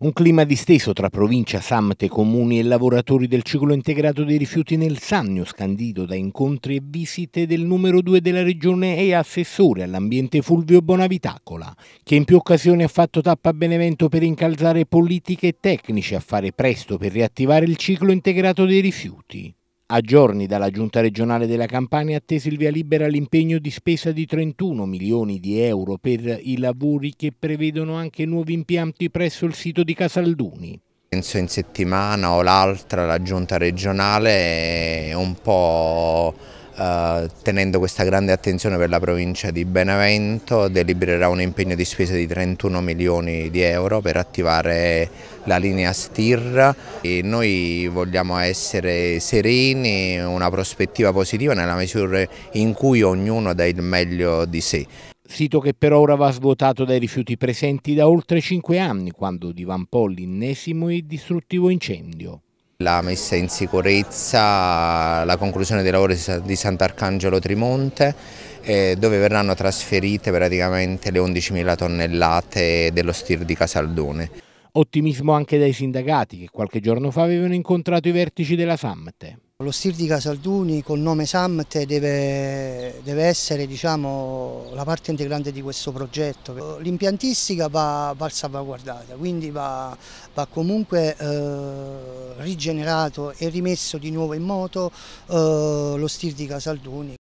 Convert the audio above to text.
Un clima disteso tra provincia, samte, comuni e lavoratori del ciclo integrato dei rifiuti nel Sannio, scandito da incontri e visite del numero 2 della regione e assessore all'ambiente Fulvio Bonavitacola, che in più occasioni ha fatto tappa a Benevento per incalzare politiche e tecnici a fare presto per riattivare il ciclo integrato dei rifiuti. A giorni dalla Giunta regionale della Campania attese il via libera all'impegno di spesa di 31 milioni di euro per i lavori che prevedono anche nuovi impianti presso il sito di Casalduni. Penso in settimana o l'altra la Giunta regionale è un po' Eh, tenendo questa grande attenzione per la provincia di Benevento, delibererà un impegno di spesa di 31 milioni di euro per attivare la linea STIR e noi vogliamo essere sereni, una prospettiva positiva nella misura in cui ognuno dà il meglio di sé sito che per ora va svuotato dai rifiuti presenti da oltre 5 anni, quando divampò l'innesimo e distruttivo incendio. La messa in sicurezza, la conclusione dei lavori di Sant'Arcangelo Trimonte eh, dove verranno trasferite praticamente le 11.000 tonnellate dello stir di Casaldone. Ottimismo anche dai sindacati che qualche giorno fa avevano incontrato i vertici della Samte. Lo STIR di Casalduni col nome Samte deve, deve essere diciamo, la parte integrante di questo progetto. L'impiantistica va, va, salvaguardata, quindi va, va comunque eh, rigenerato e rimesso di nuovo in moto eh, lo STIR di Casalduni.